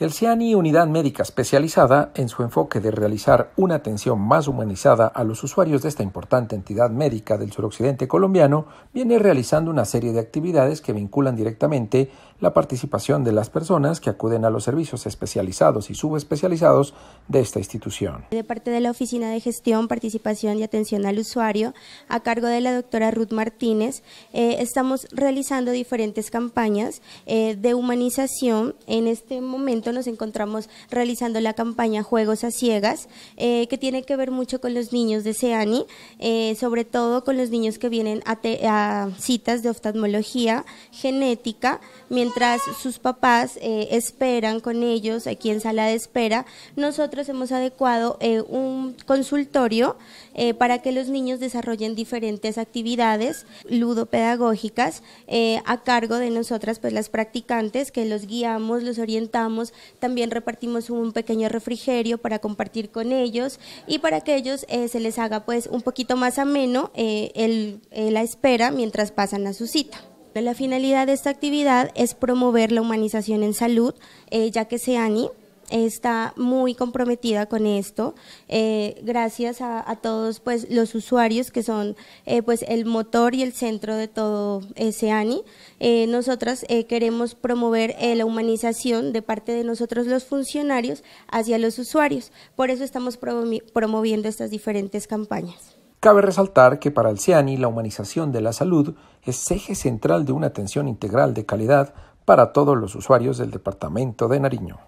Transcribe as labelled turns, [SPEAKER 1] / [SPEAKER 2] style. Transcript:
[SPEAKER 1] El CIANI, unidad médica especializada, en su enfoque de realizar una atención más humanizada a los usuarios de esta importante entidad médica del suroccidente colombiano, viene realizando una serie de actividades que vinculan directamente la participación de las personas que acuden a los servicios especializados y subespecializados de esta institución.
[SPEAKER 2] De parte de la Oficina de Gestión, Participación y Atención al Usuario, a cargo de la doctora Ruth Martínez, eh, estamos realizando diferentes campañas eh, de humanización en este momento nos encontramos realizando la campaña Juegos a Ciegas, eh, que tiene que ver mucho con los niños de CEANI, eh, sobre todo con los niños que vienen a, citas de oftalmología, genética, mientras sus papás eh, esperan con ellos aquí en sala de espera. Nosotros hemos adecuado un consultorio para que los niños desarrollen diferentes actividades ludopedagógicas a cargo de nosotras, pues las practicantes, que los guiamos, los orientamos, también repartimos un pequeño refrigerio para compartir con ellos y para que ellos eh, se les haga pues un poquito más ameno eh, eh, la espera mientras pasan a su cita. La finalidad de esta actividad es promover la humanización en salud, ya que se anima, está muy comprometida con esto. Eh, gracias a, todos pues, los usuarios que son eh, pues, el motor y el centro de todo ese Eh, nosotras eh, queremos promover la humanización de parte de nosotros los funcionarios hacia los usuarios. Por eso estamos promoviendo estas diferentes campañas.
[SPEAKER 1] Cabe resaltar que para el seani la humanización de la salud es eje central de una atención integral de calidad para todos los usuarios del Departamento de Nariño.